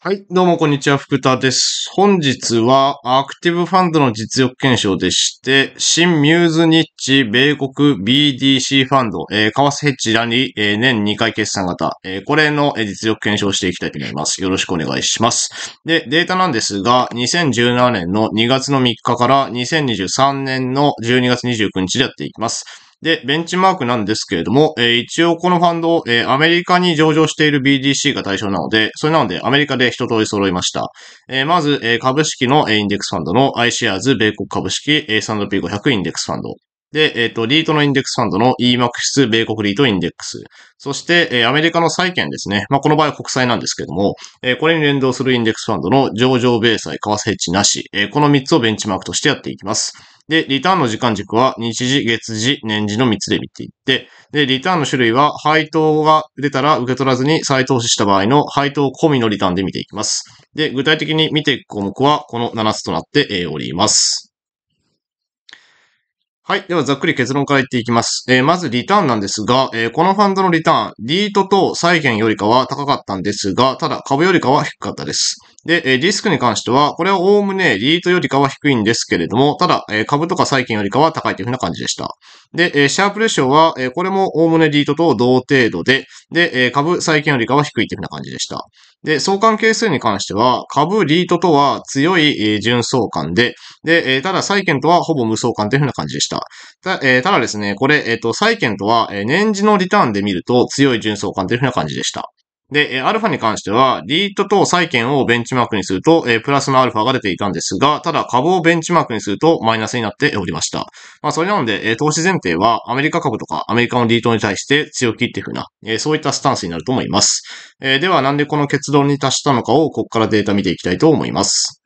はい、どうもこんにちは、福田です。本日は、アクティブファンドの実力検証でして、新ミューズニッチ米国 BDC ファンド、えー、為替ヘッジらに、えー、年2回決算型、えー、これの、実力検証していきたいと思います。よろしくお願いします。で、データなんですが、2017年の2月の3日から2023年の12月29日でやっていきます。で、ベンチマークなんですけれども、えー、一応このファンド、えー、アメリカに上場している BDC が対象なので、それなのでアメリカで一通り揃いました。えー、まず、え株式の、インデックスファンドの iShares 米国株式、えー、S&P500 インデックスファンド。で、えっ、ー、と、リートのインデックスファンドの EMAX 米国リートインデックス。そして、えー、アメリカの債券ですね。まあ、この場合は国債なんですけども、えー、これに連動するインデックスファンドの上場米債、為替ヘッジなし、えー、この3つをベンチマークとしてやっていきます。で、リターンの時間軸は日時、月時、年時の3つで見ていって、で、リターンの種類は配当が出たら受け取らずに再投資した場合の配当込みのリターンで見ていきます。で、具体的に見ていく項目はこの7つとなっております。はい。では、ざっくり結論から言っていきます。えー、まず、リターンなんですが、えー、このファンドのリターン、リートと債券よりかは高かったんですが、ただ、株よりかは低かったです。で、えリスクに関しては、これはおおむねリートよりかは低いんですけれども、ただ、え株とか債券よりかは高いというふうな感じでした。で、えシャープレシオは、えこれもおおむねリートと同程度で、で、え株、債券よりかは低いというふうな感じでした。で、相関係数に関しては、株、リートとは強い純相関で、で、えただ債券とはほぼ無相関というふうな感じでした。た,、えただですね、これ、えっ、と、債券とは、え年次のリターンで見ると強い純相関というふうな感じでした。で、アルファに関しては、リートと債券をベンチマークにすると、えプラスのアルファが出ていたんですが、ただ株をベンチマークにするとマイナスになっておりました。まあ、それなので、え投資前提はアメリカ株とかアメリカのリートに対して強気っていうふうな、えそういったスタンスになると思います。えでは、なんでこの結論に達したのかを、ここからデータ見ていきたいと思います。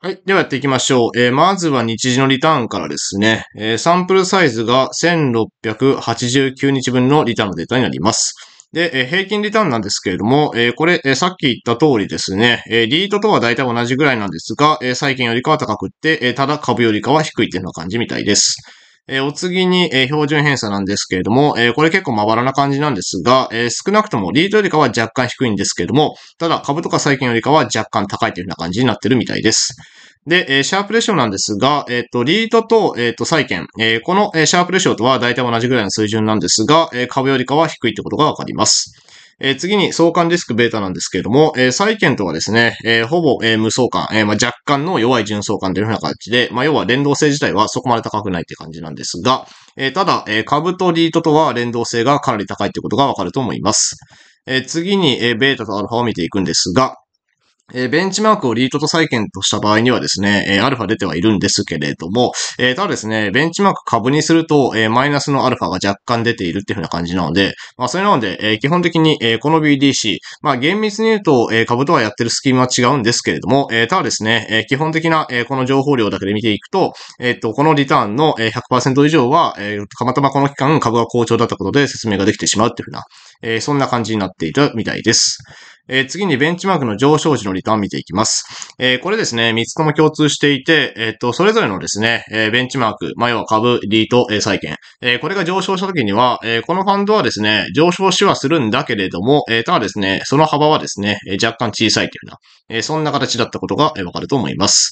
はい。ではやっていきましょう。えー、まずは日時のリターンからですね、えー、サンプルサイズが1689日分のリターンのデータになります。で、えー、平均リターンなんですけれども、えー、これ、えー、さっき言った通りですね、えー、リートとは大体同じぐらいなんですが、えー、よりかは高くって、えー、ただ株よりかは低いっていうような感じみたいです。えお次に、え標準偏差なんですけれども、えこれ結構まばらな感じなんですが、え少なくともリードよりかは若干低いんですけれども、ただ株とか債券よりかは若干高いというような感じになってるみたいです。で、えシャープレシオなんですが、えっ、と、リードと、えっ、と、債券、えこの、えシャープレシオとは大体同じぐらいの水準なんですが、え株よりかは低いってことがわかります。えー、次に相関リスクベータなんですけれども、えー、債券とはですね、えー、ほぼ、えー、無相関、えーまあ、若干の弱い純相関というふうな形で、まあ、要は連動性自体はそこまで高くないって感じなんですが、えー、ただ、えー、株とリートとは連動性がかなり高いということがわかると思います。えー、次に、えー、ベータとアルファを見ていくんですが、えベンチマークをリートと債券とした場合にはですね、えアルファ出てはいるんですけれども、えただですね、ベンチマーク株にすると、えマイナスのアルファが若干出ているっていうふうな感じなので、まあ、それなので、え基本的に、えこの BDC、まあ、厳密に言うと、え株とはやってるスキームは違うんですけれども、えただですね、え基本的な、えこの情報量だけで見ていくと、えっと、このリターンの、え100%以上は、えたまたまこの期間株が好調だったことで説明ができてしまうっていうふうな、えー、そんな感じになっているみたいです。えー、次にベンチマークの上昇時のリターン見ていきます。えー、これですね、3つとも共通していて、えっ、と、それぞれのですね、えベンチマーク、まあ、要は株、リート、え債券、えこれが上昇した時には、えこのファンドはですね、上昇しはするんだけれども、えただですね、その幅はですね、え若干小さいというような、えそんな形だったことが、えわかると思います。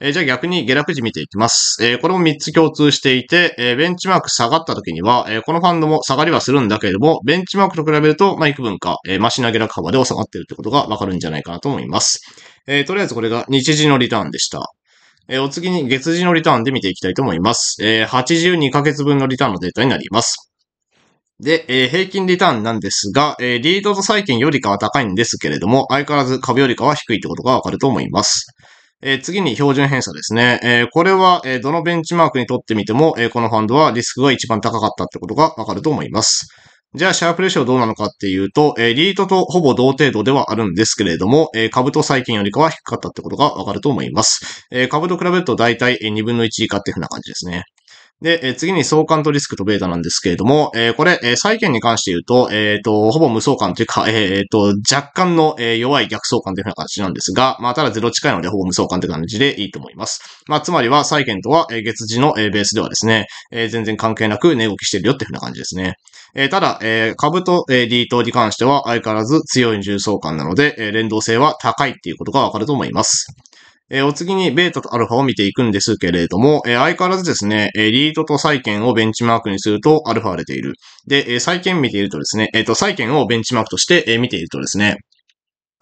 えー、じゃあ逆に下落時見ていきます。えー、これも3つ共通していて、えー、ベンチマーク下がった時には、えこのファンドも下がりはするんだけれども、ベンチマークと比べると、まあ、幾分か、えマシな下落幅で収まっているということがわかるんじゃないかなと思います。えとりあえずこれが日時のリターンでした。えお次に月時のリターンで見ていきたいと思います。え82ヶ月分のリターンのデータになります。で、えー、平均リターンなんですが、えー、リードと債券よりかは高いんですけれども、相変わらず株よりかは低いってことがわかると思います。え次に標準偏差ですね。えこれは、えどのベンチマークにとってみても、えこのファンドはリスクが一番高かったってことがわかると思います。じゃあ、シャープレシオどうなのかっていうと、えリートとほぼ同程度ではあるんですけれども、え株と債券よりかは低かったってことがわかると思います。え株と比べると大体2分の1以下っていうふうな感じですね。で、え次に相関とリスクとベータなんですけれども、えこれ、え債券に関して言うと、えっ、と、ほぼ無相関というか、えっ、と、若干の、え弱い逆相関というふうな形なんですが、まあ、ただゼロ近いのでほぼ無相関という感じでいいと思います。まあ、つまりは債券とは、え月次の、えベースではですね、え全然関係なく値動きしてるよっていうふうな感じですね。えただ、え株と、えー、リートに関しては相変わらず強い重相関なので、え連動性は高いっていうことがわかると思います。えー、お次にベータとアルファを見ていくんですけれども、えー、相変わらずですね、えリートと債券をベンチマークにするとアルファが出ている。で、え債券見ているとですね、えっ、と、債券をベンチマークとして、え見ているとですね、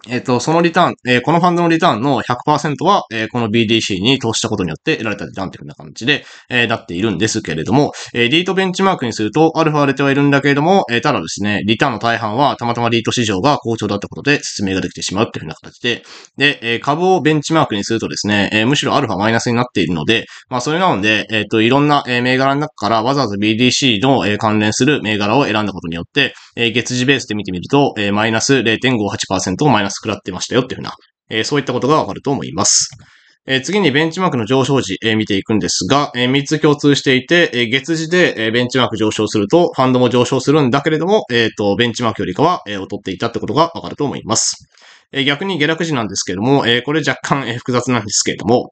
えっ、と、そのリターン、えー、このファンドのリターンの100%は、えー、この BDC に投資したことによって得られたリターンというふうな感じで、えなっているんですけれども、えリートベンチマークにすると、アルファ割れてはいるんだけれども、えただですね、リターンの大半はたまたまリート市場が好調だったことで説明ができてしまうというふうな形で、で、え株をベンチマークにするとですね、えむしろアルファマイナスになっているので、まあ、それなので、えっ、と、いろんな、え銘柄の中からわざわざ BDC の、え関連する銘柄を選んだことによって、え月次ベースで見てみると、えマイナス0.58%をマイナス安らってましたよっていうふうな、えそういったことがわかると思います。え次にベンチマークの上昇時、え見ていくんですが、え3つ共通していて、え月次で、えベンチマーク上昇すると、ファンドも上昇するんだけれども、えっ、と、ベンチマークよりかは、え劣っていたってことがわかると思います。え逆に下落時なんですけれども、えこれ若干、え複雑なんですけれども、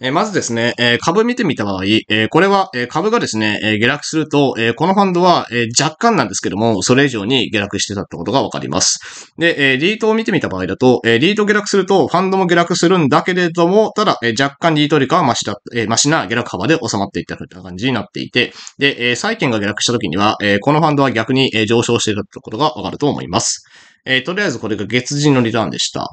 えまずですね、え株見てみた場合、えこれは、え株がですね、え下落すると、えこのファンドは、え若干なんですけども、それ以上に下落してたってことがわかります。で、えリートを見てみた場合だと、えリート下落すると、ファンドも下落するんだけれども、ただ、え若干リートよりかはマシだ、えマシな下落幅で収まっていったといな感じになっていて、で、え債券が下落した時には、えこのファンドは逆に、え上昇していたってことがわかると思います。えとりあえずこれが月次のリターンでした。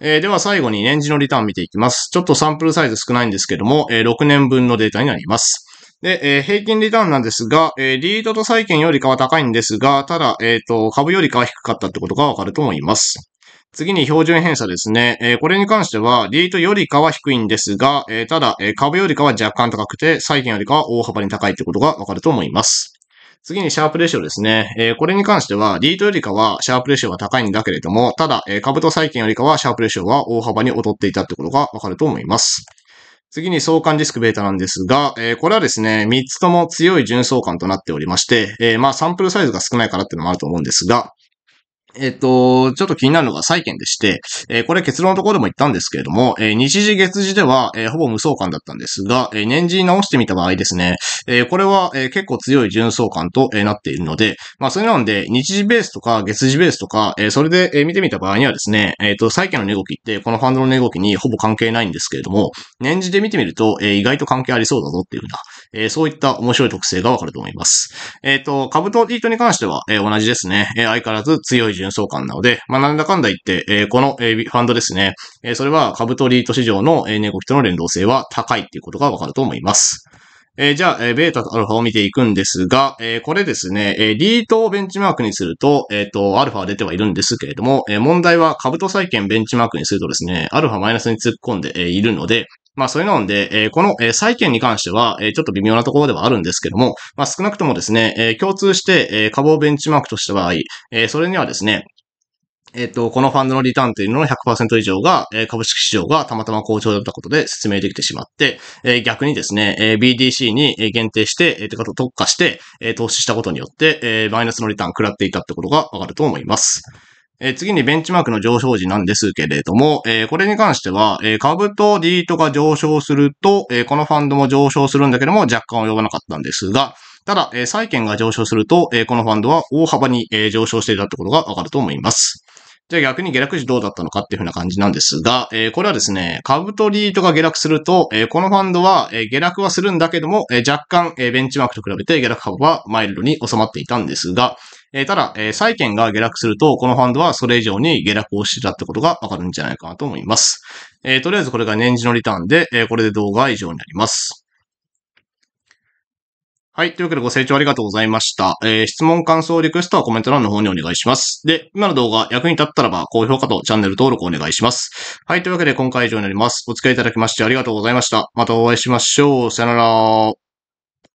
えー、では最後に年次のリターン見ていきます。ちょっとサンプルサイズ少ないんですけども、えー、6年分のデータになります。で、えー、平均リターンなんですが、えー、リードと債券よりかは高いんですが、ただ、えー、と、株よりかは低かったってことがわかると思います。次に標準偏差ですね。えー、これに関しては、リートよりかは低いんですが、えー、ただ、えー、株よりかは若干高くて、債券よりかは大幅に高いってことがわかると思います。次にシャープレシオですね。えー、これに関しては、リートよりかはシャープレシオが高いんだけれども、ただ、えー、株と債券よりかはシャープレシオは大幅に劣っていたってことがわかると思います。次に相関リスクベータなんですが、えー、これはですね、3つとも強い純相関となっておりまして、えー、まあサンプルサイズが少ないからっていうのもあると思うんですが、えっと、ちょっと気になるのが債券でして、えー、これ結論のところでも言ったんですけれども、えー、日時月次では、えー、ほぼ無相関だったんですが、え年次に直してみた場合ですね、えこれは、え結構強い純相関と、えなっているので、まあそれなんで、日時ベースとか月次ベースとか、えそれで、え見てみた場合にはですね、えっ、と、債券の値動きって、このファンドの値動きにほぼ関係ないんですけれども、年次で見てみると、え意外と関係ありそうだぞっていうふうな、えー、そういった面白い特性がわかると思います。えっ、ー、と、株とリートに関しては、えー、同じですね。え相変わらず強い純相関なので、まあ、なんだかんだ言って、えこの、えファンドですね。えそれは株とリート市場の、えー、猫人の連動性は高いっていうことがわかると思います。えー、じゃあ、えー、ベータとアルファを見ていくんですが、えー、これですね、えリートをベンチマークにすると、えっ、と、アルファは出てはいるんですけれども、え問題は株と債券ベンチマークにするとですね、アルファマイナスに突っ込んで、えいるので、まあそういうので、えー、この、えー、債券に関しては、えー、ちょっと微妙なところではあるんですけども、まあ少なくともですね、えー、共通して、えー、株をベンチマークとした場合、えー、それにはですね、えっ、と、このファンドのリターンというのの100%以上が、え株式市場がたまたま好調だったことで説明できてしまって、え逆にですね、え BDC に限定して、えー、か特化して、え投資したことによって、えマイナスのリターン食らっていたってことがわかると思います。えー、次にベンチマークの上昇時なんですけれども、えー、これに関しては、えー、株とートが上昇すると、えこのファンドも上昇するんだけども、若干及ばなかったんですが、ただ、え債券が上昇すると、えこのファンドは大幅に、え上昇していたってことがわかると思います。じゃあ逆に下落時どうだったのかっていうふうな感じなんですが、えこれはですね、株とリートが下落すると、えこのファンドは、え下落はするんだけども、え若干、えベンチマークと比べて下落幅はマイルドに収まっていたんですが、えただ、え債券が下落すると、このファンドはそれ以上に下落をしてたってことがわかるんじゃないかなと思います。えとりあえずこれが年次のリターンで、えこれで動画は以上になります。はい。というわけでご清聴ありがとうございました。えー、質問、感想、リクエストはコメント欄の方にお願いします。で、今の動画役に立ったらば高評価とチャンネル登録お願いします。はい。というわけで今回以上になります。お付き合いいただきましてありがとうございました。またお会いしましょう。さよなら。